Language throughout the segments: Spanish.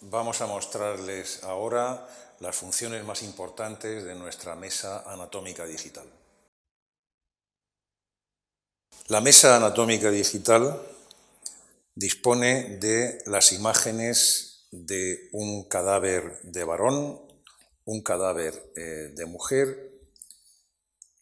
Vamos a mostrarles ahora las funciones más importantes de nuestra mesa anatómica digital. La mesa anatómica digital dispone de las imágenes de un cadáver de varón, un cadáver eh, de mujer,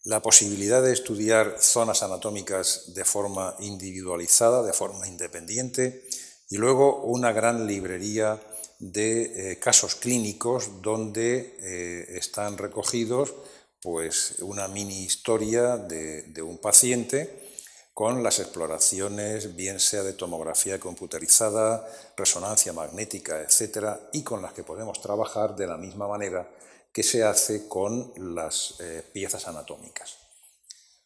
la posibilidad de estudiar zonas anatómicas de forma individualizada, de forma independiente, y luego una gran librería de eh, casos clínicos donde eh, están recogidos pues, una mini historia de, un paciente con las exploraciones, bien sea de tomografía computarizada, resonancia magnética, etcétera, y con las que podemos trabajar de la misma manera que se hace con las eh, piezas anatómicas.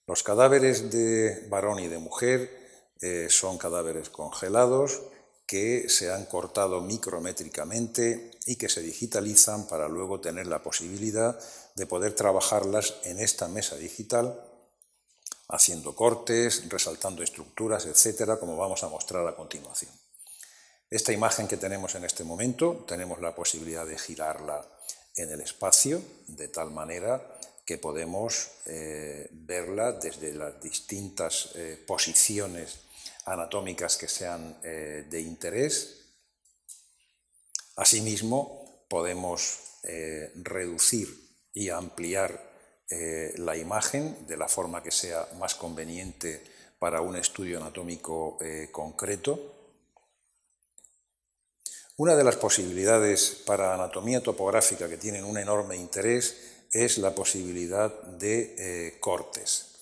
Los cadáveres de varón y de mujer son cadáveres congelados, que se han cortado micrométricamente y que se digitalizan para luego tener la posibilidad de poder trabajarlas en esta mesa digital, haciendo cortes, resaltando estructuras, etcétera, como vamos a mostrar a continuación. Esta imagen que tenemos en este momento, tenemos la posibilidad de girarla en el espacio, de tal manera que podemos eh, verla desde las distintas eh, posiciones anatómicas que sean eh, de interés. Asimismo, podemos eh, reducir y ampliar eh, la imagen de la forma que sea más conveniente para un estudio anatómico concreto. Una de las posibilidades para anatomía topográfica que tienen un enorme interés es la posibilidad de cortes.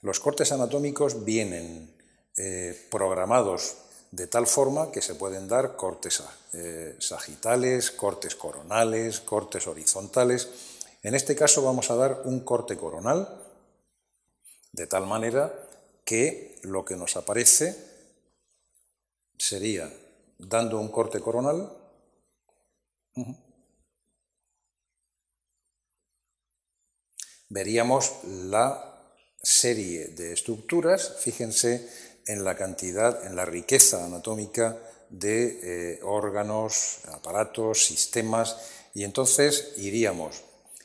Los cortes anatómicos vienen eh, programados de tal forma que se pueden dar cortes eh, sagitales, cortes coronales, cortes horizontales. En este caso vamos a dar un corte coronal, de tal manera que lo que nos aparece sería, dando un corte coronal, veríamos la serie de estructuras, fíjense en la cantidad, en la riqueza anatómica de eh, órganos, aparatos, sistemas, y entonces iríamos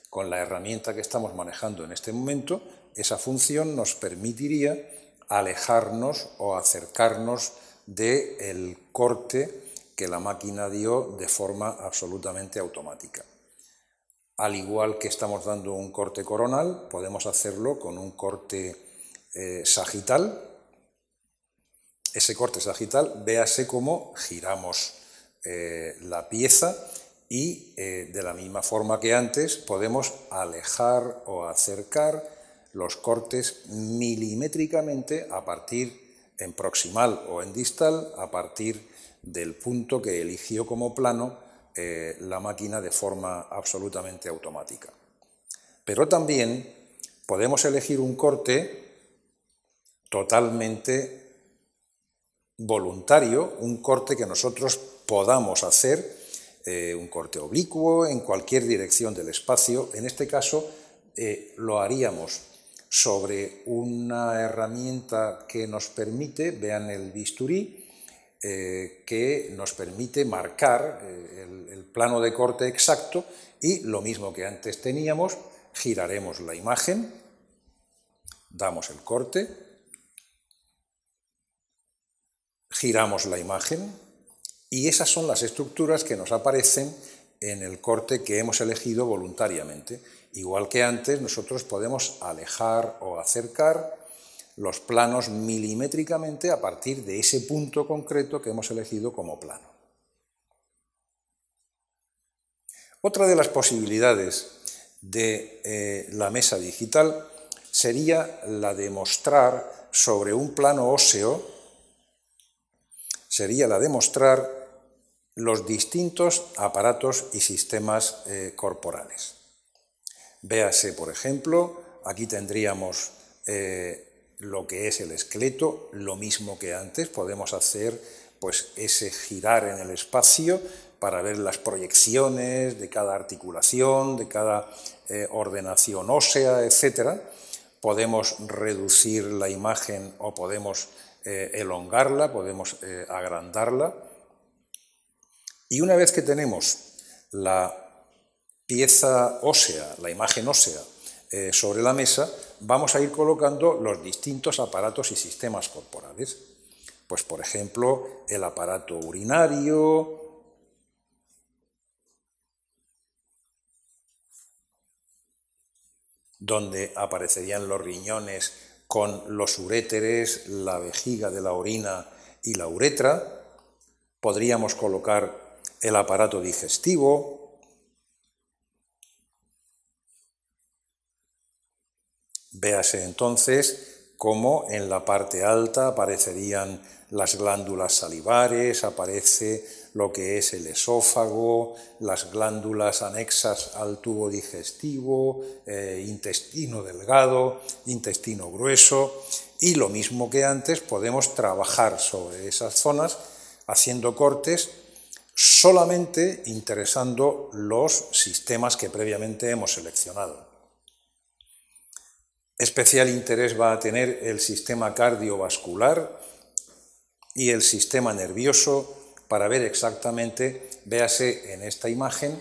con la herramienta que estamos manejando en este momento, esa función nos permitiría alejarnos o acercarnos del el corte que la máquina dio de forma absolutamente automática. Al igual que estamos dando un corte coronal, podemos hacerlo con un corte eh, sagital, ese corte sagital, véase cómo giramos eh, la pieza y eh, de la misma forma que antes podemos alejar o acercar los cortes milimétricamente a partir en proximal o en distal, a partir del punto que eligió como plano eh, la máquina de forma absolutamente automática. Pero también podemos elegir un corte totalmente voluntario, un corte que nosotros podamos hacer, eh, un corte oblicuo en cualquier dirección del espacio. En este caso eh, lo haríamos sobre una herramienta que nos permite, vean el bisturí, eh, que nos permite marcar el plano de corte exacto y lo mismo que antes teníamos, giraremos la imagen, damos el corte, giramos la imagen y esas son las estructuras que nos aparecen en el corte que hemos elegido voluntariamente. Igual que antes, nosotros podemos alejar o acercar los planos milimétricamente a partir de ese punto concreto que hemos elegido como plano. Otra de las posibilidades de eh, la mesa digital sería la de mostrar sobre un plano óseo sería la de mostrar los distintos aparatos y sistemas eh, corporales. Véase, por ejemplo, aquí tendríamos eh, lo que es el esqueleto, lo mismo que antes, podemos hacer pues ese girar en el espacio para ver las proyecciones de cada articulación, de cada eh, ordenación ósea, etc. Podemos reducir la imagen o podemos eh, elongarla, podemos eh, agrandarla. Y una vez que tenemos la pieza ósea, la imagen ósea, eh, sobre la mesa, vamos a ir colocando los distintos aparatos y sistemas corporales. Pues, por ejemplo, el aparato urinario, donde aparecerían los riñones con los uréteres, la vejiga de la orina y la uretra. Podríamos colocar el aparato digestivo. Véase entonces cómo en la parte alta aparecerían las glándulas salivares, aparece lo que es el esófago, las glándulas anexas al tubo digestivo, eh, intestino delgado, intestino grueso, y lo mismo que antes podemos trabajar sobre esas zonas haciendo cortes solamente interesando los sistemas que previamente hemos seleccionado. Especial interés va a tener el sistema cardiovascular y el sistema nervioso para ver exactamente, véase en esta imagen,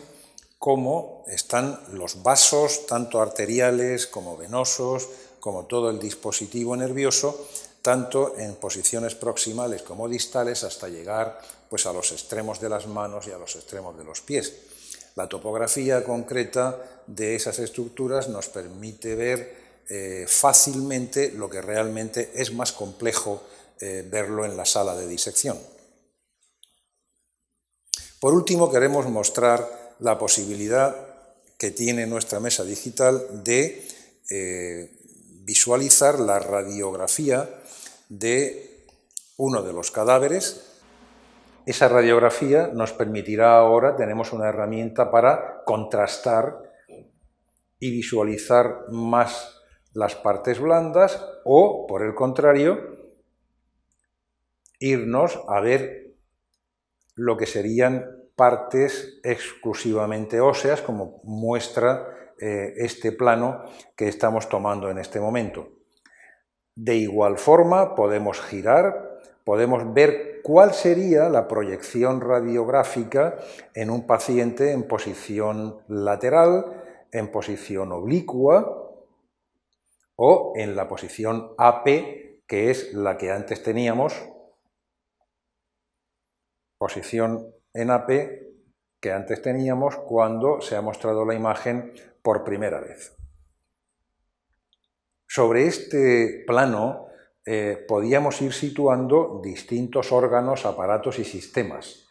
cómo están los vasos, tanto arteriales como venosos, como todo el dispositivo nervioso, tanto en posiciones proximales como distales, hasta llegar pues, a los extremos de las manos y a los extremos de los pies. La topografía concreta de esas estructuras nos permite ver eh, fácilmente lo que realmente es más complejo eh, verlo en la sala de disección. Por último, queremos mostrar la posibilidad que tiene nuestra mesa digital de eh, visualizar la radiografía de uno de los cadáveres. Esa radiografía nos permitirá ahora, tenemos una herramienta para contrastar y visualizar más las partes blandas o, por el contrario, irnos a ver lo que serían partes exclusivamente óseas, como muestra eh, este plano que estamos tomando en este momento. De igual forma, podemos girar, podemos ver cuál sería la proyección radiográfica en un paciente en posición lateral, en posición oblicua o en la posición AP, que es la que antes teníamos posición en AP que antes teníamos cuando se ha mostrado la imagen por primera vez. Sobre este plano eh, podíamos ir situando distintos órganos, aparatos y sistemas,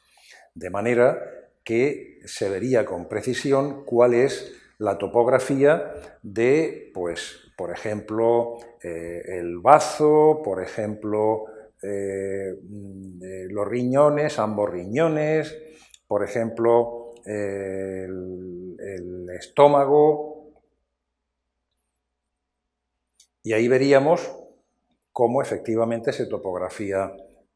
de manera que se vería con precisión cuál es la topografía de, pues, por ejemplo, eh, el bazo, por ejemplo, eh, mm, eh, los riñones, ambos riñones, por ejemplo, eh, el, estómago. Y ahí veríamos cómo efectivamente se topografía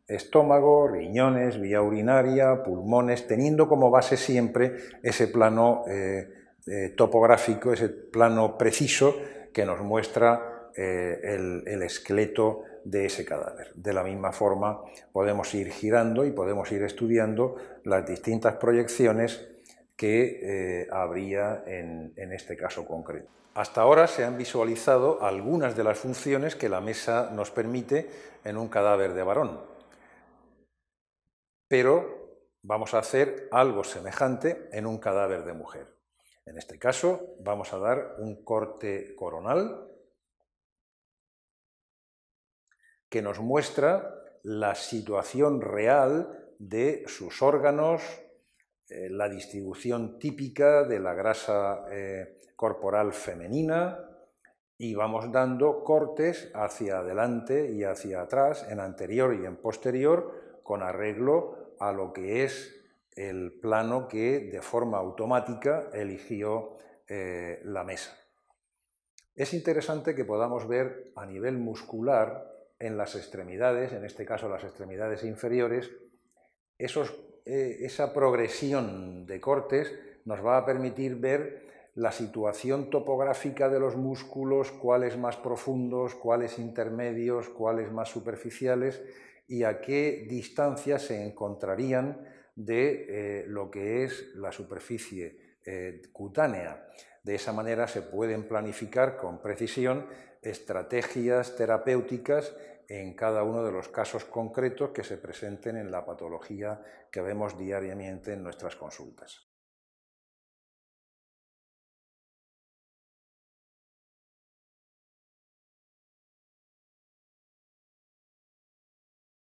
estómago, riñones, vía urinaria, pulmones, teniendo como base siempre ese plano topográfico, ese plano preciso que nos muestra eh, el, esqueleto de ese cadáver. De la misma forma, podemos ir girando y podemos ir estudiando las distintas proyecciones que eh, habría en este caso concreto. Hasta ahora se han visualizado algunas de las funciones que la mesa nos permite en un cadáver de varón. Pero vamos a hacer algo semejante en un cadáver de mujer. En este caso vamos a dar un corte coronal que nos muestra la situación real de sus órganos, eh, la distribución típica de la grasa eh, corporal femenina y vamos dando cortes hacia adelante y hacia atrás, en anterior y en posterior, con arreglo a lo que es el plano que de forma automática eligió eh, la mesa. Es interesante que podamos ver a nivel muscular en las extremidades, en este caso las extremidades inferiores, eh, esa progresión de cortes nos va a permitir ver la situación topográfica de los músculos, cuáles más profundos, cuáles intermedios, cuáles más superficiales y a qué distancia se encontrarían de eh, lo que es la superficie eh, cutánea. De esa manera se pueden planificar con precisión estrategias terapéuticas en cada uno de los casos concretos que se presenten en la patología que vemos diariamente en nuestras consultas.